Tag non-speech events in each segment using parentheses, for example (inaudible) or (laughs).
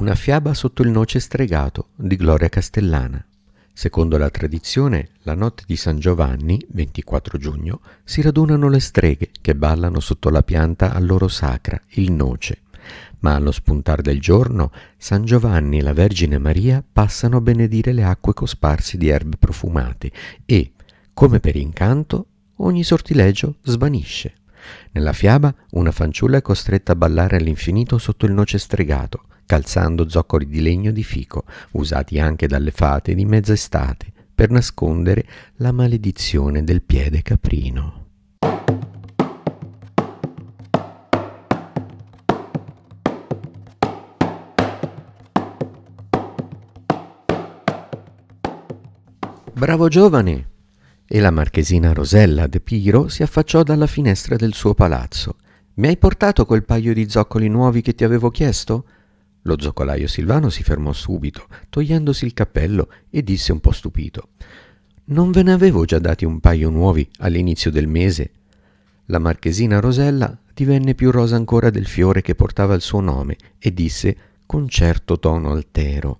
Una fiaba sotto il noce stregato di Gloria Castellana. Secondo la tradizione, la notte di San Giovanni, 24 giugno, si radunano le streghe che ballano sotto la pianta a loro sacra, il noce. Ma allo spuntare del giorno, San Giovanni e la Vergine Maria passano a benedire le acque cosparse di erbe profumate e, come per incanto, ogni sortilegio svanisce. Nella fiaba una fanciulla è costretta a ballare all'infinito sotto il noce stregato, calzando zoccoli di legno di fico, usati anche dalle fate di mezz'estate, per nascondere la maledizione del piede caprino. Bravo giovane! E la marchesina Rosella de Piro si affacciò dalla finestra del suo palazzo. Mi hai portato quel paio di zoccoli nuovi che ti avevo chiesto? Lo zoccolaio Silvano si fermò subito, togliendosi il cappello, e disse un po' stupito. Non ve ne avevo già dati un paio nuovi all'inizio del mese? La marchesina Rosella divenne più rosa ancora del fiore che portava il suo nome e disse con certo tono altero.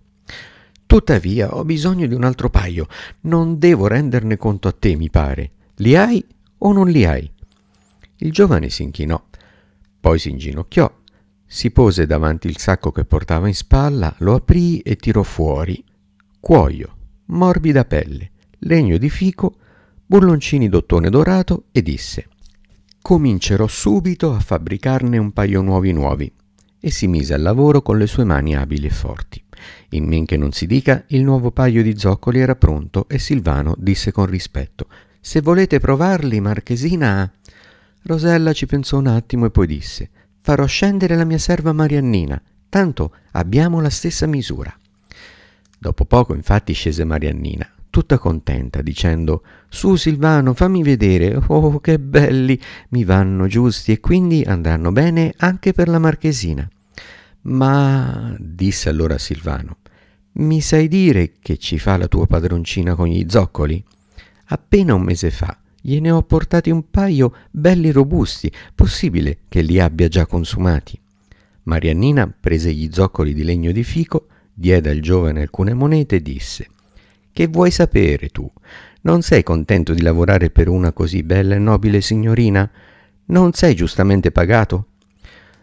Tuttavia ho bisogno di un altro paio. Non devo renderne conto a te, mi pare. Li hai o non li hai? Il giovane si inchinò, poi si inginocchiò si pose davanti il sacco che portava in spalla, lo aprì e tirò fuori cuoio, morbida pelle, legno di fico, burloncini d'ottone dorato e disse «Comincerò subito a fabbricarne un paio nuovi nuovi» e si mise al lavoro con le sue mani abili e forti. In men che non si dica, il nuovo paio di zoccoli era pronto e Silvano disse con rispetto «Se volete provarli, Marchesina...» Rosella ci pensò un attimo e poi disse farò scendere la mia serva Mariannina, tanto abbiamo la stessa misura. Dopo poco infatti scese Mariannina, tutta contenta, dicendo Su Silvano, fammi vedere, oh che belli, mi vanno giusti e quindi andranno bene anche per la marchesina. Ma, disse allora Silvano, mi sai dire che ci fa la tua padroncina con gli zoccoli? Appena un mese fa Gliene ho portati un paio belli robusti, possibile che li abbia già consumati. Mariannina prese gli zoccoli di legno di fico, diede al giovane alcune monete e disse «Che vuoi sapere tu? Non sei contento di lavorare per una così bella e nobile signorina? Non sei giustamente pagato?»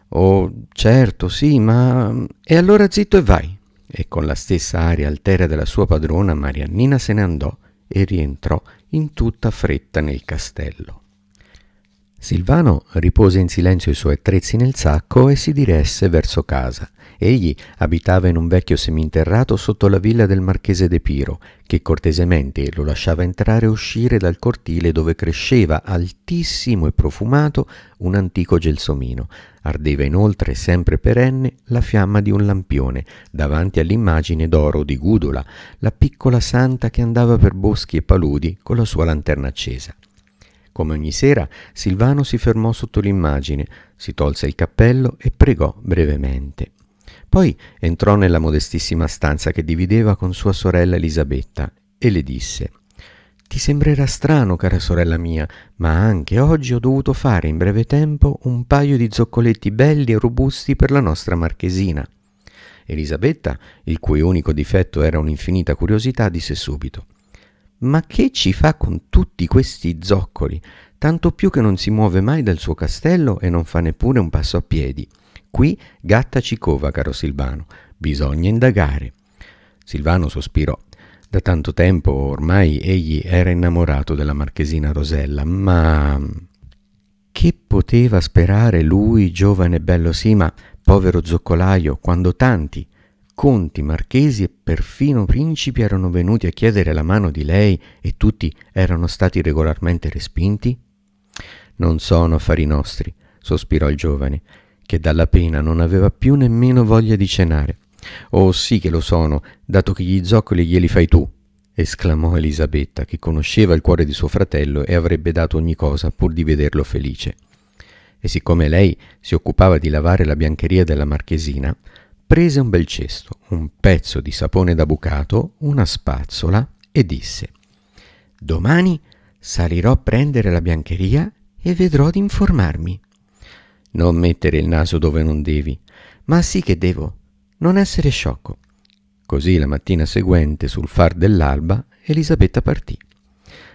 «Oh, certo, sì, ma... E allora zitto e vai!» E con la stessa aria altera della sua padrona Mariannina se ne andò e rientrò in tutta fretta nel castello. Silvano ripose in silenzio i suoi attrezzi nel sacco e si diresse verso casa. Egli abitava in un vecchio seminterrato sotto la villa del marchese De Piro, che cortesemente lo lasciava entrare e uscire dal cortile dove cresceva altissimo e profumato un antico gelsomino. Ardeva inoltre, sempre perenne, la fiamma di un lampione, davanti all'immagine d'oro di Gudula, la piccola santa che andava per boschi e paludi con la sua lanterna accesa. Come ogni sera, Silvano si fermò sotto l'immagine, si tolse il cappello e pregò brevemente. Poi entrò nella modestissima stanza che divideva con sua sorella Elisabetta e le disse ti sembrerà strano, cara sorella mia, ma anche oggi ho dovuto fare in breve tempo un paio di zoccoletti belli e robusti per la nostra marchesina. Elisabetta, il cui unico difetto era un'infinita curiosità, disse subito Ma che ci fa con tutti questi zoccoli? Tanto più che non si muove mai dal suo castello e non fa neppure un passo a piedi qui gatta ci cova, caro Silvano. Bisogna indagare. Silvano sospirò. Da tanto tempo ormai egli era innamorato della marchesina Rosella, ma che poteva sperare lui, giovane e bello Sima, povero zoccolaio, quando tanti conti, marchesi e perfino principi erano venuti a chiedere la mano di lei e tutti erano stati regolarmente respinti? Non sono affari nostri, sospirò il giovane, che dalla pena non aveva più nemmeno voglia di cenare. Oh sì che lo sono, dato che gli zoccoli glieli fai tu, esclamò Elisabetta, che conosceva il cuore di suo fratello e avrebbe dato ogni cosa pur di vederlo felice. E siccome lei si occupava di lavare la biancheria della marchesina, prese un bel cesto, un pezzo di sapone da bucato, una spazzola e disse «Domani salirò a prendere la biancheria e vedrò di informarmi». Non mettere il naso dove non devi. Ma sì che devo. Non essere sciocco. Così la mattina seguente, sul far dell'alba, Elisabetta partì.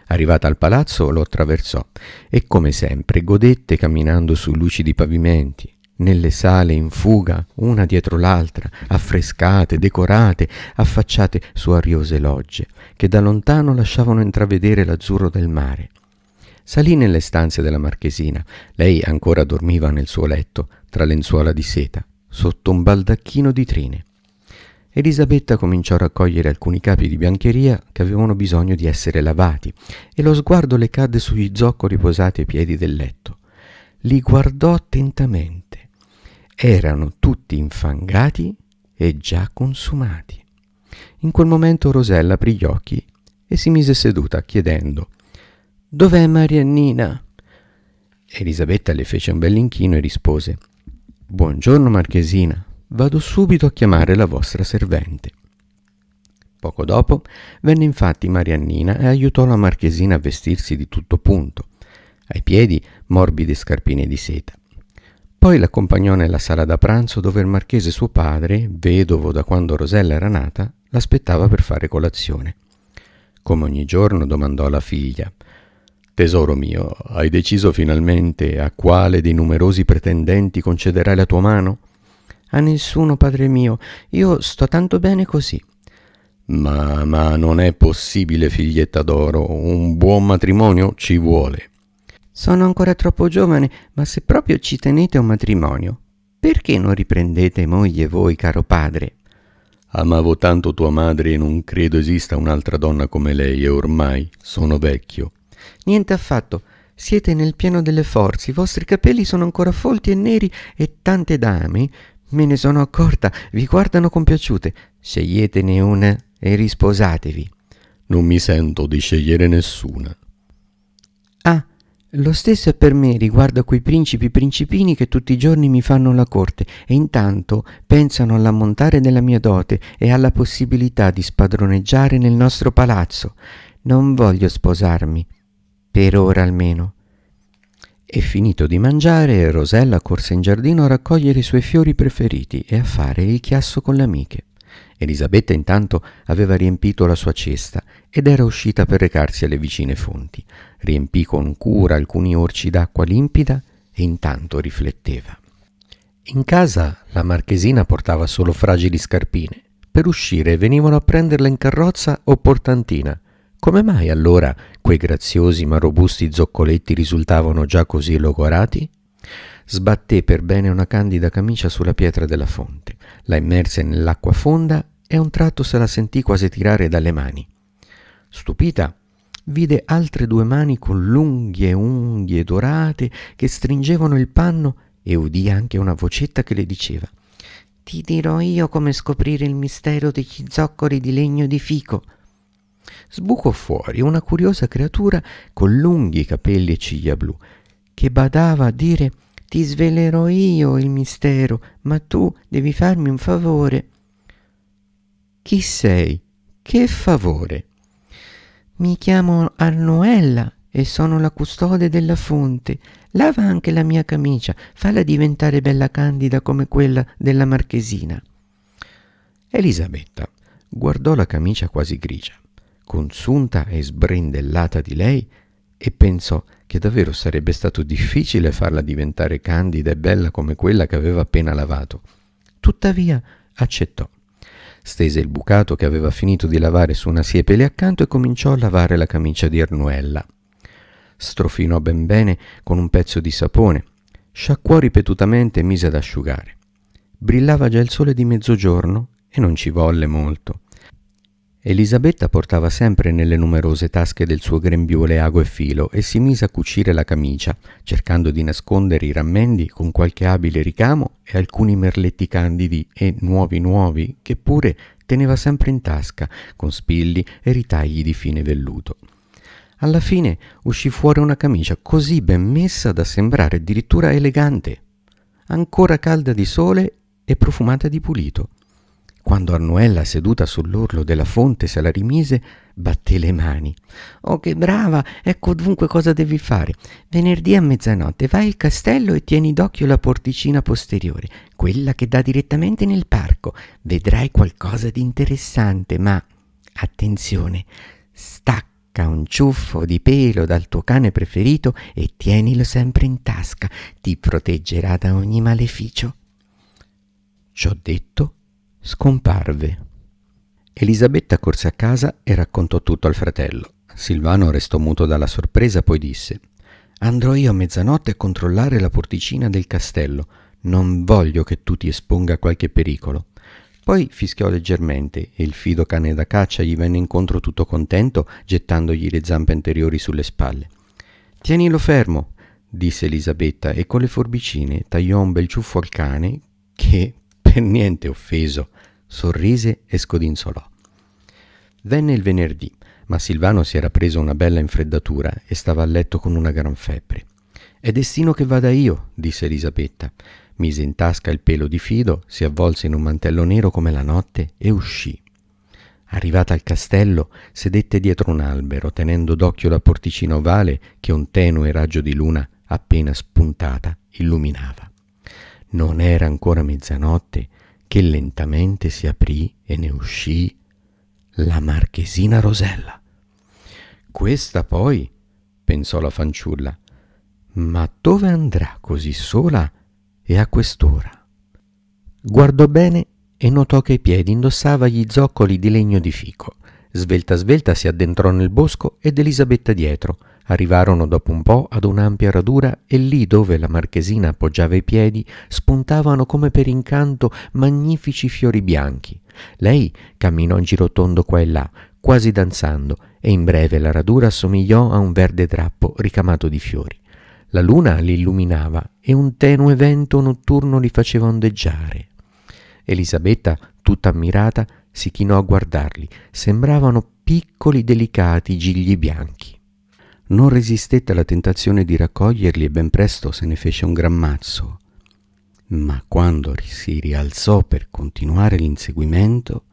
Arrivata al palazzo lo attraversò e come sempre godette camminando su lucidi pavimenti, nelle sale in fuga, una dietro l'altra, affrescate, decorate, affacciate su ariose logge, che da lontano lasciavano intravedere l'azzurro del mare. Salì nelle stanze della marchesina. Lei ancora dormiva nel suo letto, tra lenzuola di seta, sotto un baldacchino di trine. Elisabetta cominciò a raccogliere alcuni capi di biancheria che avevano bisogno di essere lavati e lo sguardo le cadde sugli zoccoli posati ai piedi del letto. Li guardò attentamente. Erano tutti infangati e già consumati. In quel momento Rosella aprì gli occhi e si mise seduta chiedendo Dov'è Mariannina? Elisabetta le fece un bell'inchino e rispose Buongiorno Marchesina, vado subito a chiamare la vostra servente. Poco dopo venne infatti Mariannina e aiutò la Marchesina a vestirsi di tutto punto, ai piedi morbide scarpine di seta. Poi l'accompagnò nella sala da pranzo dove il marchese suo padre, vedovo da quando Rosella era nata, l'aspettava per fare colazione. Come ogni giorno domandò alla figlia Tesoro mio, hai deciso finalmente a quale dei numerosi pretendenti concederai la tua mano? A nessuno, padre mio, io sto tanto bene così. Ma, ma non è possibile, figlietta d'oro, un buon matrimonio ci vuole. Sono ancora troppo giovane, ma se proprio ci tenete a un matrimonio, perché non riprendete moglie voi, caro padre? Amavo tanto tua madre e non credo esista un'altra donna come lei e ormai sono vecchio. Niente affatto. Siete nel pieno delle forze, i vostri capelli sono ancora folti e neri e tante dame, me ne sono accorta, vi guardano compiaciute. Sceglietene una e risposatevi. Non mi sento di scegliere nessuna. Ah, lo stesso è per me riguardo a quei principi principini che tutti i giorni mi fanno la corte e intanto pensano all'ammontare della mia dote e alla possibilità di spadroneggiare nel nostro palazzo. Non voglio sposarmi per ora almeno. E finito di mangiare, Rosella corse in giardino a raccogliere i suoi fiori preferiti e a fare il chiasso con le amiche. Elisabetta intanto aveva riempito la sua cesta ed era uscita per recarsi alle vicine fonti. Riempì con cura alcuni orci d'acqua limpida e intanto rifletteva. In casa la marchesina portava solo fragili scarpine. Per uscire venivano a prenderla in carrozza o portantina come mai allora quei graziosi ma robusti zoccoletti risultavano già così logorati? Sbatté per bene una candida camicia sulla pietra della fonte, la immerse nell'acqua fonda e a un tratto se la sentì quasi tirare dalle mani. Stupita, vide altre due mani con lunghe unghie dorate che stringevano il panno e udì anche una vocetta che le diceva «Ti dirò io come scoprire il mistero degli zoccoli di legno di fico» sbucò fuori una curiosa creatura con lunghi capelli e ciglia blu, che badava a dire ti svelerò io il mistero, ma tu devi farmi un favore. Chi sei? Che favore? Mi chiamo Arnoella e sono la custode della fonte. Lava anche la mia camicia, falla diventare bella candida come quella della marchesina. Elisabetta guardò la camicia quasi grigia consunta e sbrindellata di lei e pensò che davvero sarebbe stato difficile farla diventare candida e bella come quella che aveva appena lavato. Tuttavia accettò. Stese il bucato che aveva finito di lavare su una siepe lì accanto e cominciò a lavare la camicia di Arnuella. Strofinò ben bene con un pezzo di sapone, sciacquò ripetutamente e mise ad asciugare. Brillava già il sole di mezzogiorno e non ci volle molto. Elisabetta portava sempre nelle numerose tasche del suo grembiule ago e filo e si mise a cucire la camicia, cercando di nascondere i rammendi con qualche abile ricamo e alcuni merletti candidi e nuovi nuovi che pure teneva sempre in tasca, con spilli e ritagli di fine velluto. Alla fine uscì fuori una camicia così ben messa da sembrare addirittura elegante, ancora calda di sole e profumata di pulito. Quando Annuella, seduta sull'orlo della fonte, se la rimise, batté le mani. Oh, che brava! Ecco dunque cosa devi fare. Venerdì a mezzanotte vai al castello e tieni d'occhio la porticina posteriore, quella che dà direttamente nel parco. Vedrai qualcosa di interessante, ma attenzione, stacca un ciuffo di pelo dal tuo cane preferito e tienilo sempre in tasca, ti proteggerà da ogni maleficio. Ciò detto, Scomparve. Elisabetta corse a casa e raccontò tutto al fratello. Silvano restò muto dalla sorpresa, poi disse Andrò io a mezzanotte a controllare la porticina del castello. Non voglio che tu ti esponga a qualche pericolo. Poi fischiò leggermente e il fido cane da caccia gli venne incontro tutto contento, gettandogli le zampe anteriori sulle spalle. Tienilo fermo, disse Elisabetta e con le forbicine tagliò un bel ciuffo al cane che, per niente offeso, sorrise e scodinzolò. Venne il venerdì, ma Silvano si era preso una bella infreddatura e stava a letto con una gran febbre. È destino che vada io, disse Elisabetta. Mise in tasca il pelo di Fido, si avvolse in un mantello nero come la notte e uscì. Arrivata al castello, sedette dietro un albero, tenendo d'occhio la porticina ovale che un tenue raggio di luna appena spuntata illuminava. Non era ancora mezzanotte che lentamente si aprì e ne uscì la marchesina Rosella. Questa poi, pensò la fanciulla, ma dove andrà così sola e a quest'ora? Guardò bene e notò che ai piedi indossava gli zoccoli di legno di fico. Svelta svelta si addentrò nel bosco ed Elisabetta dietro, Arrivarono dopo un po' ad un'ampia radura e lì dove la marchesina appoggiava i piedi spuntavano come per incanto magnifici fiori bianchi. Lei camminò in giro tondo qua e là, quasi danzando, e in breve la radura assomigliò a un verde drappo ricamato di fiori. La luna li illuminava e un tenue vento notturno li faceva ondeggiare. Elisabetta, tutta ammirata, si chinò a guardarli. Sembravano piccoli, delicati gigli bianchi non resistette alla tentazione di raccoglierli e ben presto se ne fece un gran mazzo. Ma quando si rialzò per continuare l'inseguimento,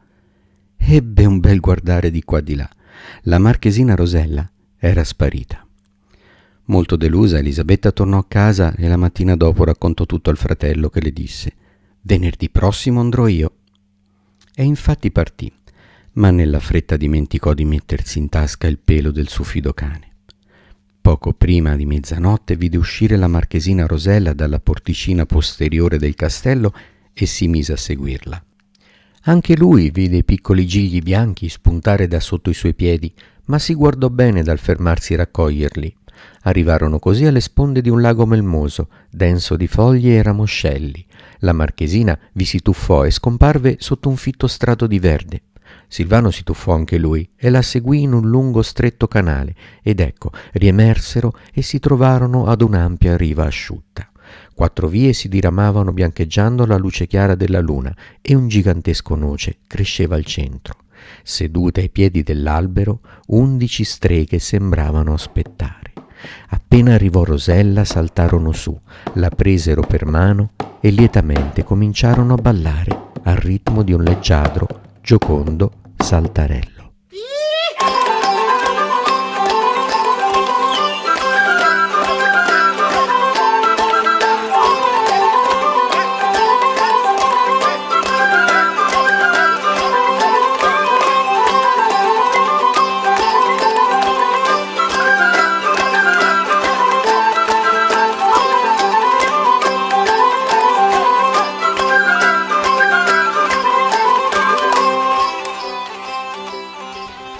ebbe un bel guardare di qua di là. La marchesina Rosella era sparita. Molto delusa, Elisabetta tornò a casa e la mattina dopo raccontò tutto al fratello che le disse «Venerdì prossimo andrò io». E infatti partì, ma nella fretta dimenticò di mettersi in tasca il pelo del suo fido cane poco prima di mezzanotte vide uscire la marchesina Rosella dalla porticina posteriore del castello e si mise a seguirla. Anche lui vide i piccoli gigli bianchi spuntare da sotto i suoi piedi, ma si guardò bene dal fermarsi a raccoglierli. Arrivarono così alle sponde di un lago melmoso, denso di foglie e ramoscelli. La marchesina vi si tuffò e scomparve sotto un fitto strato di verde. Silvano si tuffò anche lui e la seguì in un lungo stretto canale ed ecco, riemersero e si trovarono ad un'ampia riva asciutta. Quattro vie si diramavano biancheggiando la luce chiara della luna e un gigantesco noce cresceva al centro. Sedute ai piedi dell'albero, undici streghe sembravano aspettare. Appena arrivò Rosella saltarono su, la presero per mano e lietamente cominciarono a ballare al ritmo di un leggiadro Giocondo Santarello.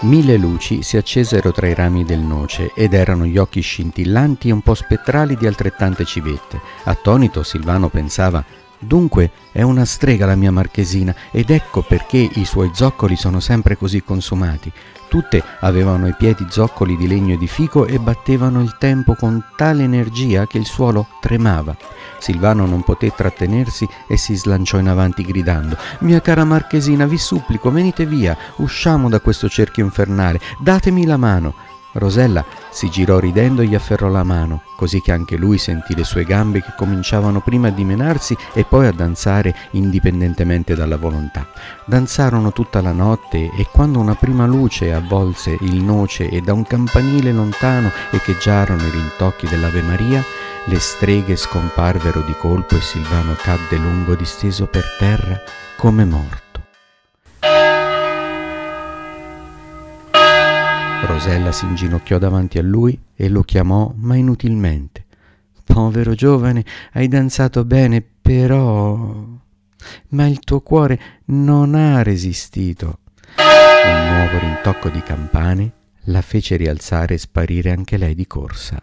Mille luci si accesero tra i rami del noce ed erano gli occhi scintillanti e un po' spettrali di altrettante civette. Attonito Silvano pensava Dunque è una strega la mia marchesina ed ecco perché i suoi zoccoli sono sempre così consumati. Tutte avevano i piedi zoccoli di legno e di fico e battevano il tempo con tale energia che il suolo tremava. Silvano non poté trattenersi e si slanciò in avanti gridando Mia cara marchesina, vi supplico, venite via, usciamo da questo cerchio infernale, datemi la mano. Rosella si girò ridendo e gli afferrò la mano, così che anche lui sentì le sue gambe che cominciavano prima a dimenarsi e poi a danzare indipendentemente dalla volontà. Danzarono tutta la notte e quando una prima luce avvolse il noce e da un campanile lontano echeggiarono i rintocchi dell'Ave Maria, le streghe scomparvero di colpo e Silvano cadde lungo disteso per terra come morto. Rosella si inginocchiò davanti a lui e lo chiamò, ma inutilmente. Povero giovane, hai danzato bene, però... Ma il tuo cuore non ha resistito. Un nuovo rintocco di campane la fece rialzare e sparire anche lei di corsa.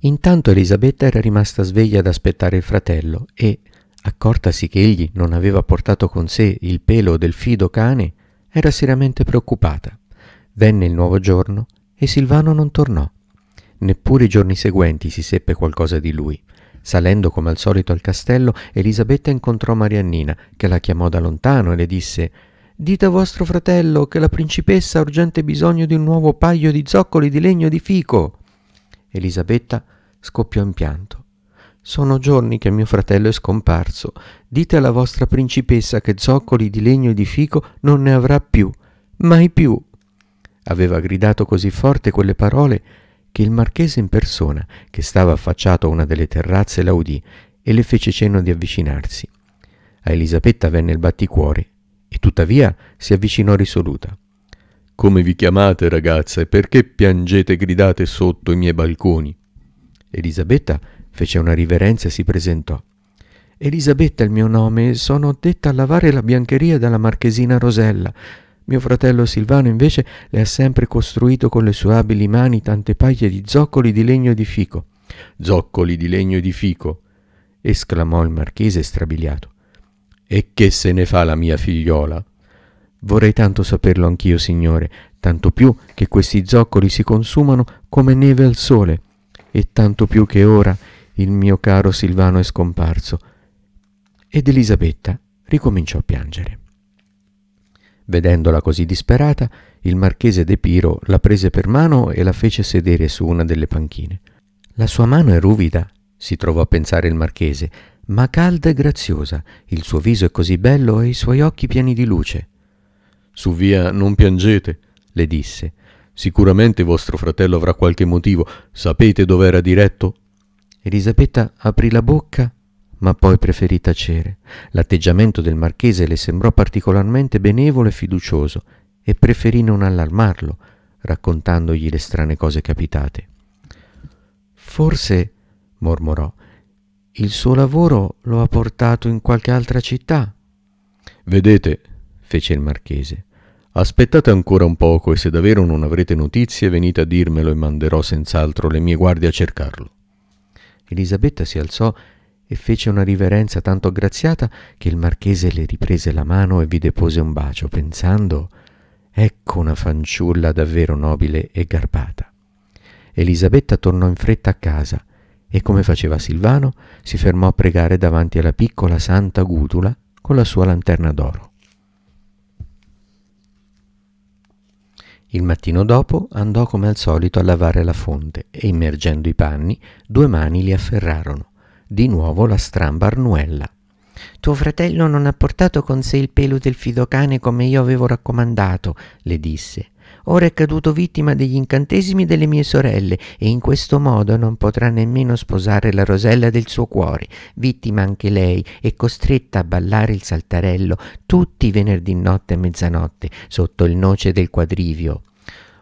Intanto Elisabetta era rimasta sveglia ad aspettare il fratello e, Accortasi che egli non aveva portato con sé il pelo del fido cane, era seriamente preoccupata. Venne il nuovo giorno e Silvano non tornò. Neppure i giorni seguenti si seppe qualcosa di lui. Salendo come al solito al castello, Elisabetta incontrò Mariannina, che la chiamò da lontano e le disse Dite a vostro fratello che la principessa ha urgente bisogno di un nuovo paio di zoccoli di legno di fico. Elisabetta scoppiò in pianto. Sono giorni che mio fratello è scomparso. Dite alla vostra principessa che zoccoli di legno e di fico non ne avrà più, mai più. Aveva gridato così forte quelle parole che il marchese in persona, che stava affacciato a una delle terrazze, la udì e le fece cenno di avvicinarsi. A Elisabetta venne il batticuore e tuttavia si avvicinò risoluta. Come vi chiamate, ragazza, e perché piangete e gridate sotto i miei balconi? Elisabetta Fece una riverenza e si presentò. Elisabetta è il mio nome, sono detta a lavare la biancheria dalla marchesina Rosella. Mio fratello Silvano invece le ha sempre costruito con le sue abili mani tante paie di zoccoli di legno di fico. Zoccoli di legno di fico! esclamò il marchese strabiliato. E che se ne fa la mia figliola? Vorrei tanto saperlo anch'io, signore, tanto più che questi zoccoli si consumano come neve al sole, e tanto più che ora il mio caro Silvano è scomparso. Ed Elisabetta ricominciò a piangere. Vedendola così disperata, il marchese De Piro la prese per mano e la fece sedere su una delle panchine. La sua mano è ruvida, si trovò a pensare il marchese, ma calda e graziosa, il suo viso è così bello e i suoi occhi pieni di luce. Su via non piangete, le disse. Sicuramente vostro fratello avrà qualche motivo. Sapete dov'era diretto? Elisabetta aprì la bocca, ma poi preferì tacere. L'atteggiamento del marchese le sembrò particolarmente benevolo e fiducioso e preferì non allarmarlo, raccontandogli le strane cose capitate. Forse, mormorò, il suo lavoro lo ha portato in qualche altra città. Vedete, fece il marchese, aspettate ancora un poco e se davvero non avrete notizie venite a dirmelo e manderò senz'altro le mie guardie a cercarlo. Elisabetta si alzò e fece una riverenza tanto graziata che il marchese le riprese la mano e vi depose un bacio, pensando Ecco una fanciulla davvero nobile e garbata. Elisabetta tornò in fretta a casa e, come faceva Silvano, si fermò a pregare davanti alla piccola santa Gutula con la sua lanterna d'oro. Il mattino dopo andò come al solito a lavare la fonte e, immergendo i panni, due mani li afferrarono. Di nuovo la stramba Arnuella. Tuo fratello non ha portato con sé il pelo del fidocane come io avevo raccomandato, le disse. Ora è caduto vittima degli incantesimi delle mie sorelle e in questo modo non potrà nemmeno sposare la Rosella del suo cuore, vittima anche lei e costretta a ballare il saltarello tutti i venerdì notte e mezzanotte sotto il noce del quadrivio.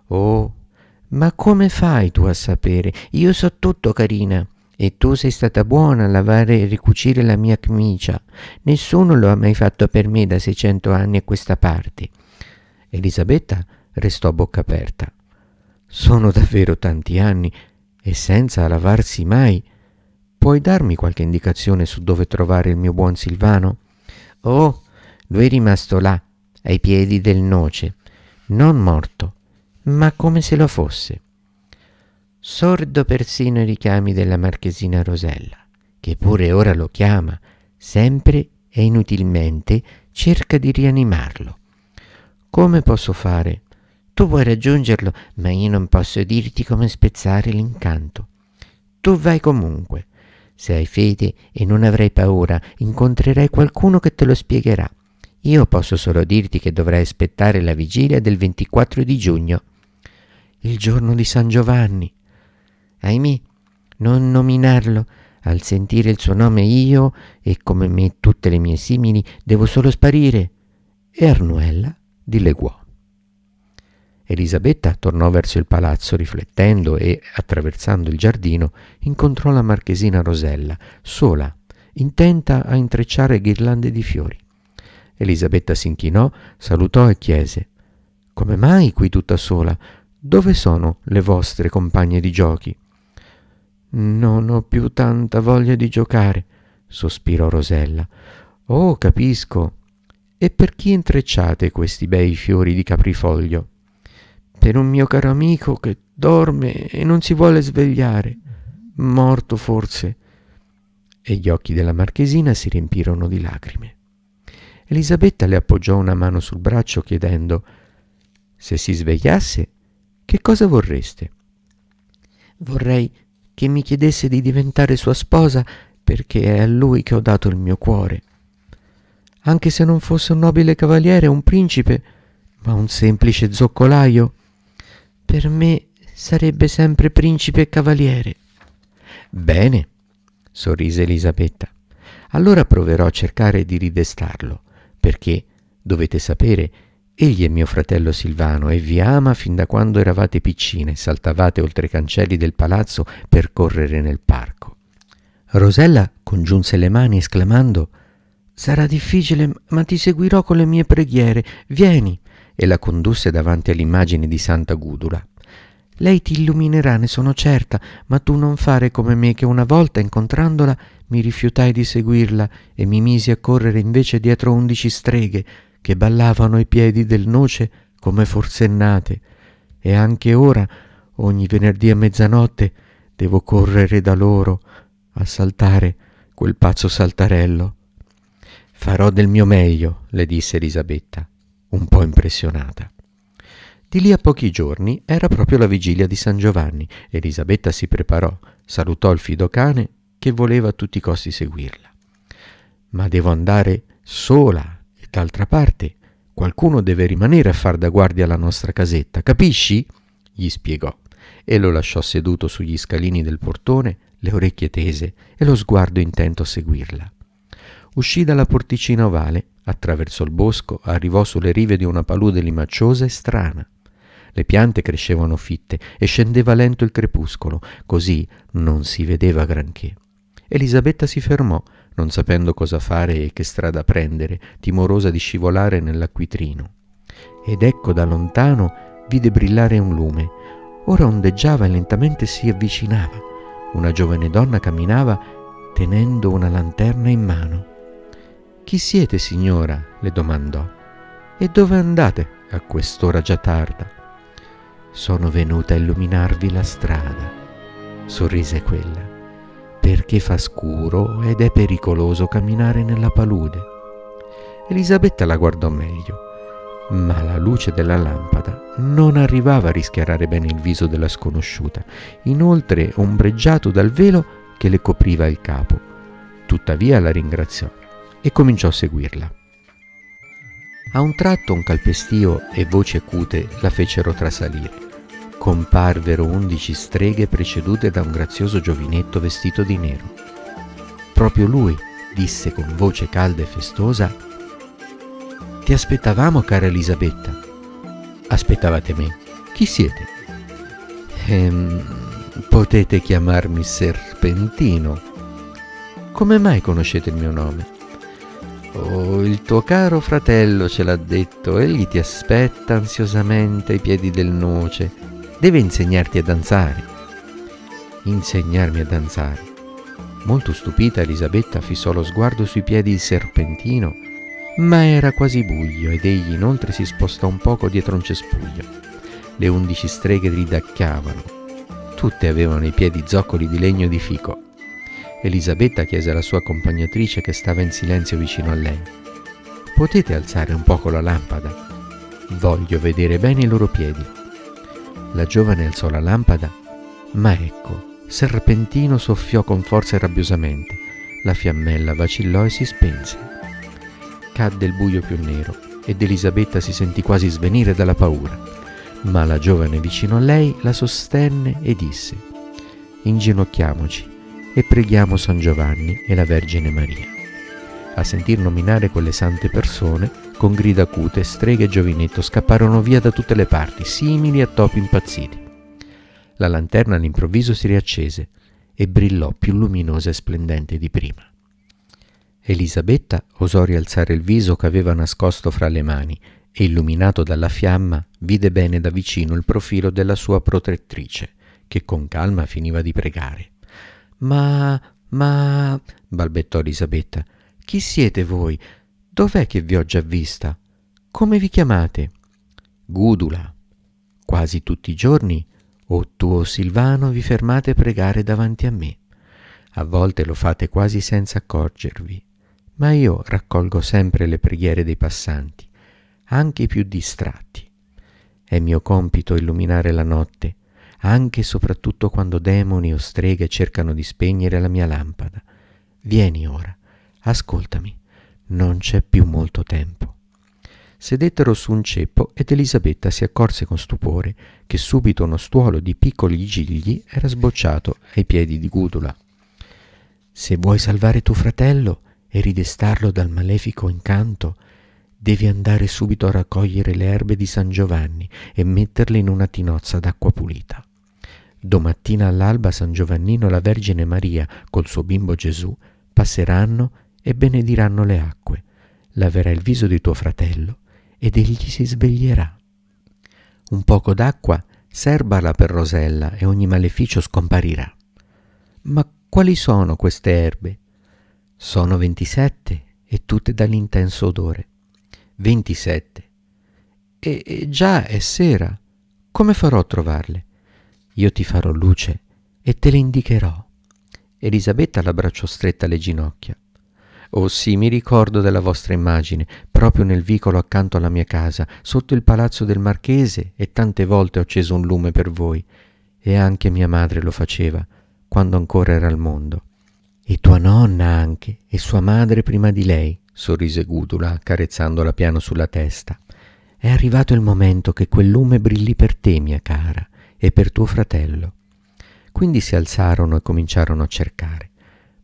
Oh, ma come fai tu a sapere? Io so tutto, carina. E tu sei stata buona a lavare e ricucire la mia camicia. Nessuno lo ha mai fatto per me da 600 anni a questa parte. Elisabetta restò a bocca aperta. Sono davvero tanti anni e senza lavarsi mai. Puoi darmi qualche indicazione su dove trovare il mio buon Silvano? Oh, lui è rimasto là, ai piedi del noce, non morto, ma come se lo fosse. Sordo persino i richiami della marchesina Rosella, che pure ora lo chiama, sempre e inutilmente cerca di rianimarlo. Come posso fare tu vuoi raggiungerlo, ma io non posso dirti come spezzare l'incanto. Tu vai comunque. Se hai fede e non avrai paura, incontrerai qualcuno che te lo spiegherà. Io posso solo dirti che dovrai aspettare la vigilia del 24 di giugno, il giorno di San Giovanni. Ahimè, non nominarlo. Al sentire il suo nome io, e come me tutte le mie simili, devo solo sparire. E Arnuella dileguò. Elisabetta tornò verso il palazzo riflettendo e, attraversando il giardino, incontrò la marchesina Rosella, sola, intenta a intrecciare ghirlande di fiori. Elisabetta si inchinò, salutò e chiese Come mai qui tutta sola? Dove sono le vostre compagne di giochi? Non ho più tanta voglia di giocare, sospirò Rosella. Oh, capisco. E per chi intrecciate questi bei fiori di caprifoglio? per un mio caro amico che dorme e non si vuole svegliare, morto forse. E gli occhi della marchesina si riempirono di lacrime. Elisabetta le appoggiò una mano sul braccio chiedendo Se si svegliasse, che cosa vorreste? Vorrei che mi chiedesse di diventare sua sposa perché è a lui che ho dato il mio cuore. Anche se non fosse un nobile cavaliere un principe, ma un semplice zoccolaio per me sarebbe sempre principe e cavaliere. Bene, sorrise Elisabetta. Allora proverò a cercare di ridestarlo, perché, dovete sapere, egli è mio fratello Silvano e vi ama fin da quando eravate piccine, e saltavate oltre i cancelli del palazzo per correre nel parco. Rosella congiunse le mani esclamando Sarà difficile, ma ti seguirò con le mie preghiere. Vieni e la condusse davanti all'immagine di Santa Gudula. Lei ti illuminerà, ne sono certa, ma tu non fare come me che una volta incontrandola mi rifiutai di seguirla e mi misi a correre invece dietro undici streghe che ballavano ai piedi del noce come forsennate. E anche ora, ogni venerdì a mezzanotte, devo correre da loro a saltare quel pazzo saltarello. Farò del mio meglio, le disse Elisabetta un po' impressionata. Di lì a pochi giorni era proprio la vigilia di San Giovanni. Elisabetta si preparò, salutò il fido cane che voleva a tutti i costi seguirla. Ma devo andare sola e d'altra parte qualcuno deve rimanere a far da guardia alla nostra casetta, capisci? gli spiegò e lo lasciò seduto sugli scalini del portone, le orecchie tese e lo sguardo intento a seguirla. Uscì dalla porticina ovale Attraverso il bosco, arrivò sulle rive di una palude limacciosa e strana. Le piante crescevano fitte e scendeva lento il crepuscolo, così non si vedeva granché. Elisabetta si fermò, non sapendo cosa fare e che strada prendere, timorosa di scivolare nell'acquitrino. Ed ecco da lontano vide brillare un lume. Ora ondeggiava e lentamente si avvicinava. Una giovane donna camminava tenendo una lanterna in mano. Chi siete, signora? le domandò. E dove andate a quest'ora già tarda? Sono venuta a illuminarvi la strada, sorrise quella, perché fa scuro ed è pericoloso camminare nella palude. Elisabetta la guardò meglio, ma la luce della lampada non arrivava a rischiarare bene il viso della sconosciuta, inoltre ombreggiato dal velo che le copriva il capo. Tuttavia la ringraziò e cominciò a seguirla. A un tratto un calpestio e voci acute la fecero trasalire. Comparvero undici streghe precedute da un grazioso giovinetto vestito di nero. Proprio lui disse con voce calda e festosa Ti aspettavamo, cara Elisabetta. Aspettavate me. Chi siete? Ehm, potete chiamarmi Serpentino. Come mai conoscete il mio nome? Oh, il tuo caro fratello ce l'ha detto, egli ti aspetta ansiosamente ai piedi del noce. Deve insegnarti a danzare. Insegnarmi a danzare. Molto stupita Elisabetta fissò lo sguardo sui piedi di serpentino, ma era quasi buio ed egli inoltre si spostò un poco dietro un cespuglio. Le undici streghe ridacchiavano. Tutte avevano i piedi zoccoli di legno di fico Elisabetta chiese alla sua accompagnatrice che stava in silenzio vicino a lei. Potete alzare un poco la lampada? Voglio vedere bene i loro piedi. La giovane alzò la lampada, ma ecco, Serpentino soffiò con forza e rabbiosamente. La fiammella vacillò e si spense. Cadde il buio più nero ed Elisabetta si sentì quasi svenire dalla paura. Ma la giovane vicino a lei la sostenne e disse: Inginocchiamoci e preghiamo San Giovanni e la Vergine Maria. A sentir nominare quelle sante persone, con grida acute, streghe e giovinetto scapparono via da tutte le parti, simili a topi impazziti. La lanterna all'improvviso si riaccese e brillò più luminosa e splendente di prima. Elisabetta osò rialzare il viso che aveva nascosto fra le mani e, illuminato dalla fiamma, vide bene da vicino il profilo della sua protettrice, che con calma finiva di pregare. Ma... ma... balbettò Elisabetta. Chi siete voi? Dov'è che vi ho già vista? Come vi chiamate? Gudula. Quasi tutti i giorni, o tu o Silvano, vi fermate a pregare davanti a me. A volte lo fate quasi senza accorgervi, ma io raccolgo sempre le preghiere dei passanti, anche i più distratti. È mio compito illuminare la notte anche e soprattutto quando demoni o streghe cercano di spegnere la mia lampada. Vieni ora, ascoltami, non c'è più molto tempo. Sedettero su un ceppo ed Elisabetta si accorse con stupore che subito uno stuolo di piccoli gigli era sbocciato ai piedi di Gudula. Se vuoi salvare tuo fratello e ridestarlo dal malefico incanto, devi andare subito a raccogliere le erbe di San Giovanni e metterle in una tinozza d'acqua pulita. Domattina all'alba San Giovannino la Vergine Maria col suo bimbo Gesù passeranno e benediranno le acque. Laverà il viso di tuo fratello ed egli si sveglierà. Un poco d'acqua serbala per Rosella e ogni maleficio scomparirà. Ma quali sono queste erbe? Sono 27 e tutte dall'intenso odore. 27. E, e già è sera. Come farò a trovarle? Io ti farò luce e te le indicherò. Elisabetta l'abbracciò stretta alle ginocchia. Oh sì, mi ricordo della vostra immagine, proprio nel vicolo accanto alla mia casa, sotto il palazzo del marchese, e tante volte ho acceso un lume per voi. E anche mia madre lo faceva, quando ancora era al mondo. E tua nonna anche, e sua madre prima di lei, sorrise Gudula, carezzandola piano sulla testa. È arrivato il momento che quel lume brilli per te, mia cara e per tuo fratello. Quindi si alzarono e cominciarono a cercare.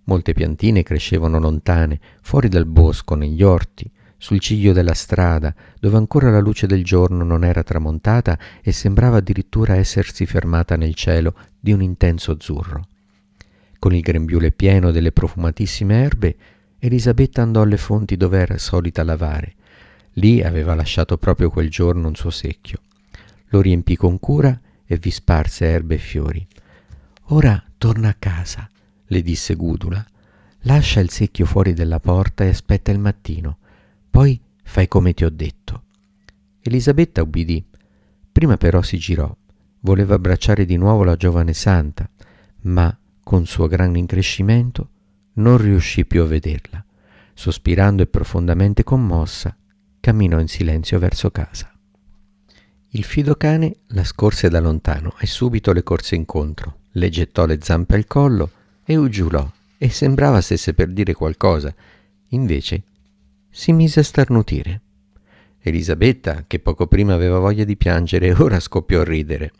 Molte piantine crescevano lontane, fuori dal bosco, negli orti, sul ciglio della strada, dove ancora la luce del giorno non era tramontata e sembrava addirittura essersi fermata nel cielo di un intenso azzurro. Con il grembiule pieno delle profumatissime erbe, Elisabetta andò alle fonti dove era solita lavare. Lì aveva lasciato proprio quel giorno un suo secchio. Lo riempì con cura e vi sparse erbe e fiori. Ora torna a casa, le disse Gudula. Lascia il secchio fuori della porta e aspetta il mattino. Poi fai come ti ho detto. Elisabetta ubbidì. Prima però si girò. Voleva abbracciare di nuovo la giovane santa, ma con suo gran increscimento non riuscì più a vederla. Sospirando e profondamente commossa, camminò in silenzio verso casa. Il fido cane la scorse da lontano e subito le corse incontro. Le gettò le zampe al collo e ugiulò e sembrava stesse per dire qualcosa. Invece si mise a starnutire. Elisabetta, che poco prima aveva voglia di piangere, (laughs) ora scoppiò a ridere.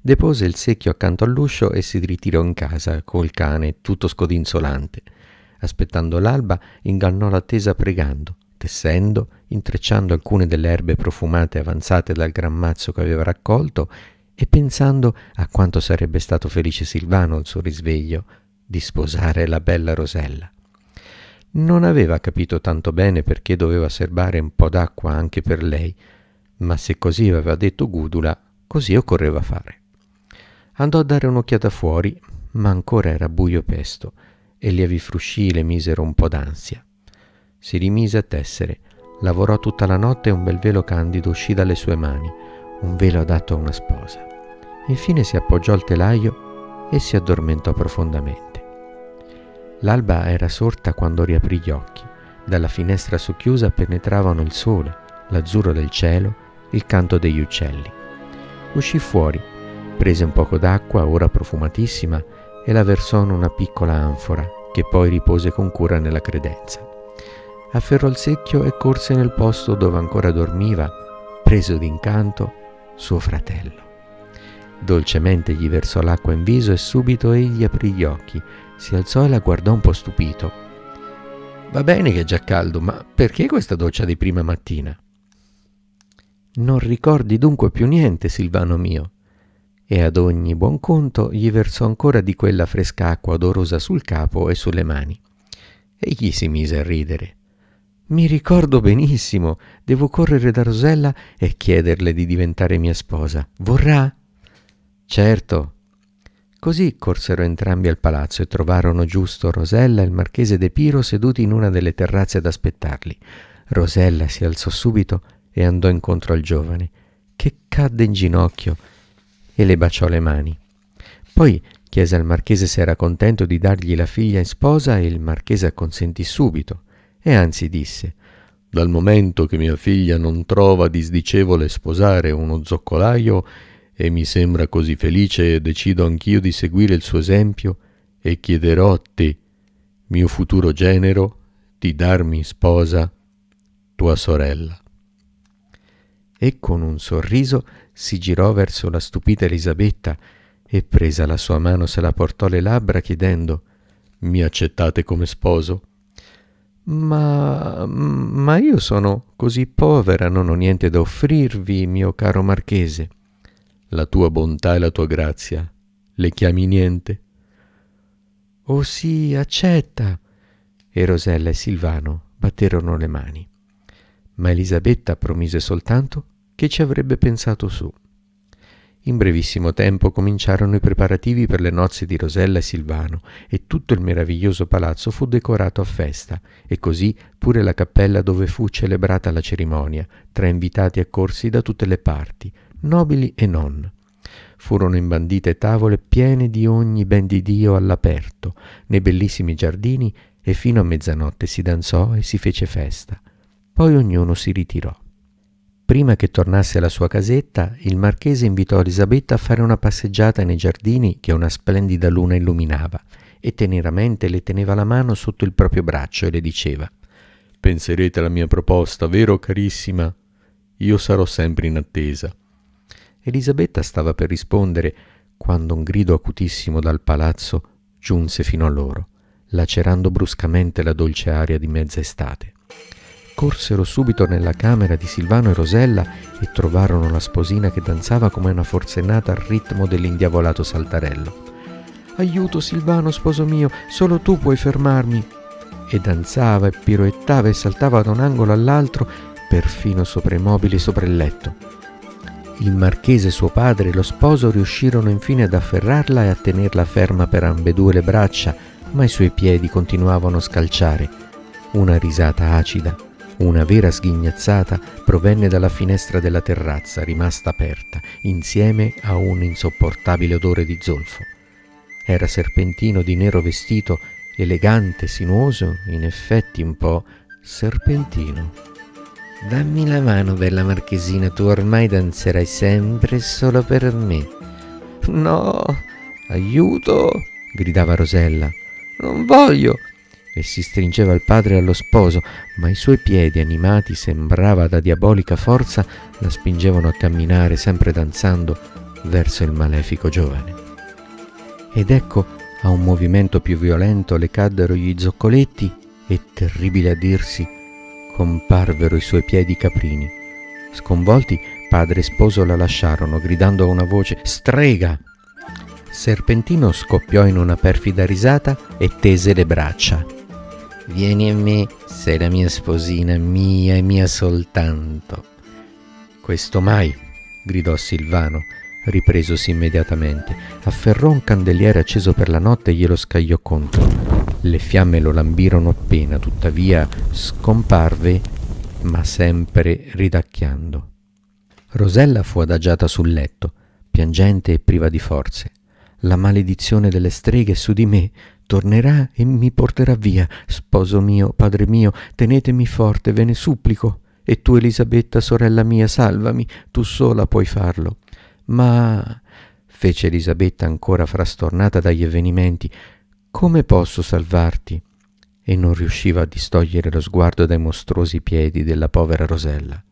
Depose il secchio accanto all'uscio e si ritirò in casa col cane tutto scodinzolante. Aspettando l'alba, ingannò l'attesa pregando tessendo, intrecciando alcune delle erbe profumate avanzate dal gran mazzo che aveva raccolto e pensando a quanto sarebbe stato felice Silvano al suo risveglio di sposare la bella Rosella. Non aveva capito tanto bene perché doveva serbare un po' d'acqua anche per lei, ma se così aveva detto Gudula, così occorreva fare. Andò a dare un'occhiata fuori, ma ancora era buio pesto, e lievi fruscii le misero un po' d'ansia. Si rimise a tessere, lavorò tutta la notte e un bel velo candido uscì dalle sue mani, un velo adatto a una sposa. Infine si appoggiò al telaio e si addormentò profondamente. L'alba era sorta quando riaprì gli occhi. Dalla finestra socchiusa penetravano il sole, l'azzurro del cielo, il canto degli uccelli. Uscì fuori, prese un poco d'acqua, ora profumatissima, e la versò in una piccola anfora, che poi ripose con cura nella credenza afferrò il secchio e corse nel posto dove ancora dormiva, preso d'incanto, suo fratello. Dolcemente gli versò l'acqua in viso e subito egli aprì gli occhi, si alzò e la guardò un po' stupito. Va bene che è già caldo, ma perché questa doccia di prima mattina? Non ricordi dunque più niente, Silvano mio. E ad ogni buon conto gli versò ancora di quella fresca acqua odorosa sul capo e sulle mani. Egli si mise a ridere. Mi ricordo benissimo. Devo correre da Rosella e chiederle di diventare mia sposa. Vorrà? Certo. Così corsero entrambi al palazzo e trovarono giusto Rosella e il marchese De Piro seduti in una delle terrazze ad aspettarli. Rosella si alzò subito e andò incontro al giovane, che cadde in ginocchio e le baciò le mani. Poi chiese al marchese se era contento di dargli la figlia in sposa e il marchese acconsentì subito e anzi disse dal momento che mia figlia non trova disdicevole sposare uno zoccolaio e mi sembra così felice decido anch'io di seguire il suo esempio e chiederò a te, mio futuro genero, di darmi sposa tua sorella. E con un sorriso si girò verso la stupita Elisabetta e presa la sua mano se la portò alle labbra chiedendo Mi accettate come sposo? Ma... ma io sono così povera, non ho niente da offrirvi, mio caro marchese. La tua bontà e la tua grazia le chiami niente? Oh sì, accetta. E Rosella e Silvano batterono le mani. Ma Elisabetta promise soltanto che ci avrebbe pensato su. In brevissimo tempo cominciarono i preparativi per le nozze di Rosella e Silvano e tutto il meraviglioso palazzo fu decorato a festa e così pure la cappella dove fu celebrata la cerimonia, tra invitati accorsi da tutte le parti, nobili e non. Furono imbandite tavole piene di ogni ben di Dio all'aperto, nei bellissimi giardini e fino a mezzanotte si danzò e si fece festa. Poi ognuno si ritirò. Prima che tornasse alla sua casetta, il marchese invitò Elisabetta a fare una passeggiata nei giardini che una splendida luna illuminava e teneramente le teneva la mano sotto il proprio braccio e le diceva Penserete alla mia proposta, vero carissima? Io sarò sempre in attesa. Elisabetta stava per rispondere quando un grido acutissimo dal palazzo giunse fino a loro, lacerando bruscamente la dolce aria di mezza estate. Corsero subito nella camera di Silvano e Rosella e trovarono la sposina che danzava come una forsennata al ritmo dell'indiavolato saltarello. Aiuto Silvano, sposo mio, solo tu puoi fermarmi. E danzava e piroettava e saltava da un angolo all'altro, perfino sopra i mobili e sopra il letto. Il marchese suo padre e lo sposo riuscirono infine ad afferrarla e a tenerla ferma per ambedue le braccia, ma i suoi piedi continuavano a scalciare. Una risata acida una vera sghignazzata provenne dalla finestra della terrazza rimasta aperta, insieme a un insopportabile odore di zolfo. Era serpentino di nero vestito, elegante, sinuoso, in effetti un po' serpentino. Dammi la mano, bella marchesina, tu ormai danzerai sempre e solo per me. No, aiuto! gridava Rosella. Non voglio, e si stringeva al padre e allo sposo, ma i suoi piedi animati sembrava da diabolica forza la spingevano a camminare sempre danzando verso il malefico giovane. Ed ecco, a un movimento più violento le caddero gli zoccoletti e, terribile a dirsi, comparvero i suoi piedi caprini. Sconvolti, padre e sposo la lasciarono, gridando a una voce Strega! Serpentino scoppiò in una perfida risata e tese le braccia. Vieni a me, sei la mia sposina, mia e mia soltanto. Questo mai, gridò Silvano, ripresosi immediatamente. Afferrò un candeliere acceso per la notte e glielo scagliò contro. Le fiamme lo lambirono appena, tuttavia scomparve, ma sempre ridacchiando. Rosella fu adagiata sul letto, piangente e priva di forze la maledizione delle streghe su di me tornerà e mi porterà via. Sposo mio, padre mio, tenetemi forte, ve ne supplico. E tu, Elisabetta, sorella mia, salvami, tu sola puoi farlo. Ma fece Elisabetta ancora frastornata dagli avvenimenti, come posso salvarti? E non riusciva a distogliere lo sguardo dai mostruosi piedi della povera Rosella.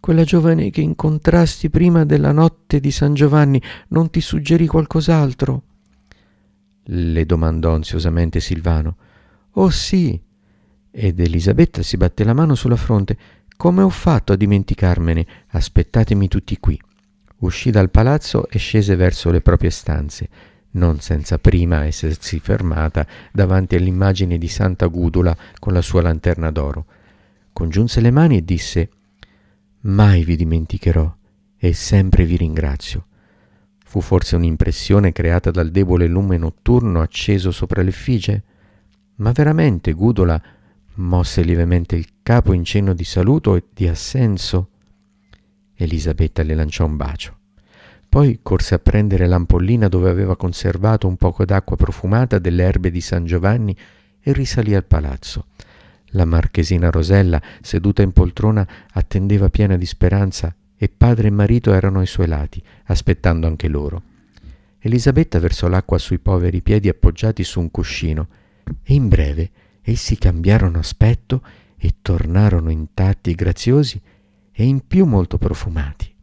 Quella giovane che incontrasti prima della notte di San Giovanni non ti suggerì qualcos'altro? le domandò ansiosamente Silvano. Oh sì. Ed Elisabetta si batté la mano sulla fronte. Come ho fatto a dimenticarmene? Aspettatemi tutti qui. Uscì dal palazzo e scese verso le proprie stanze, non senza prima essersi fermata davanti all'immagine di Santa Gudula con la sua lanterna d'oro. Congiunse le mani e disse Mai vi dimenticherò e sempre vi ringrazio. Fu forse un'impressione creata dal debole lume notturno acceso sopra l'effigie? Ma veramente Gudola mosse lievemente il capo in cenno di saluto e di assenso. Elisabetta le lanciò un bacio. Poi corse a prendere l'ampollina dove aveva conservato un poco d'acqua profumata delle erbe di San Giovanni e risalì al palazzo. La marchesina Rosella, seduta in poltrona, attendeva piena di speranza e padre e marito erano ai suoi lati, aspettando anche loro. Elisabetta versò l'acqua sui poveri piedi appoggiati su un cuscino e in breve essi cambiarono aspetto e tornarono intatti, graziosi e in più molto profumati.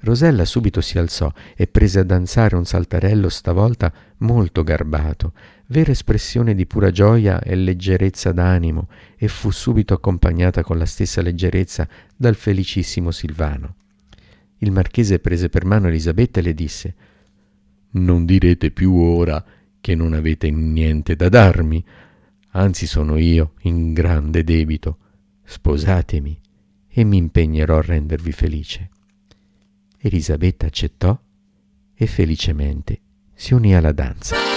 Rosella subito si alzò e prese a danzare un saltarello stavolta molto garbato, vera espressione di pura gioia e leggerezza d'animo e fu subito accompagnata con la stessa leggerezza dal felicissimo Silvano. Il marchese prese per mano Elisabetta e le disse Non direte più ora che non avete niente da darmi, anzi sono io in grande debito. Sposatemi e mi impegnerò a rendervi felice. Elisabetta accettò e felicemente si unì alla danza.